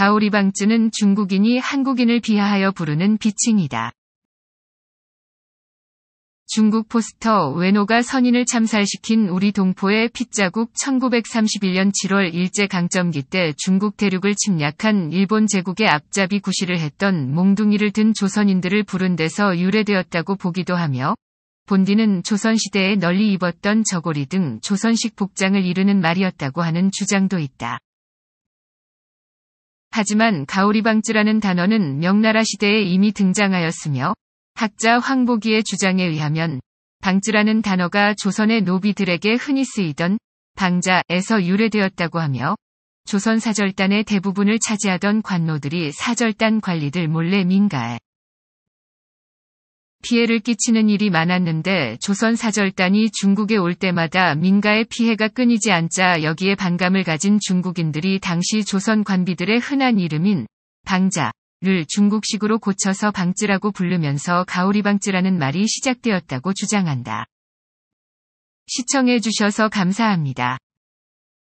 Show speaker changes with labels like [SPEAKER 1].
[SPEAKER 1] 다오리방쯔는 중국인이 한국인을 비하하여 부르는 비칭이다. 중국 포스터 외노가 선인을 참살시킨 우리 동포의 핏자국 1931년 7월 일제강점기 때 중국 대륙을 침략한 일본 제국의 앞잡이 구실을 했던 몽둥이를 든 조선인들을 부른 데서 유래되었다고 보기도 하며 본디는 조선시대에 널리 입었던 저고리 등 조선식 복장을 이르는 말이었다고 하는 주장도 있다. 하지만 가오리방쯔라는 단어는 명나라 시대에 이미 등장하였으며 학자 황보기의 주장에 의하면 방쯔라는 단어가 조선의 노비들에게 흔히 쓰이던 방자에서 유래되었다고 하며 조선 사절단의 대부분을 차지하던 관노들이 사절단 관리들 몰래 민가에 피해를 끼치는 일이 많았는데 조선 사절단이 중국에 올 때마다 민가의 피해가 끊이지 않자 여기에 반감을 가진 중국인들이 당시 조선 관비들의 흔한 이름인 방자를 중국식으로 고쳐서 방쯔라고 부르면서 가오리방쯔라는 말이 시작되었다고 주장한다. 시청해주셔서
[SPEAKER 2] 감사합니다.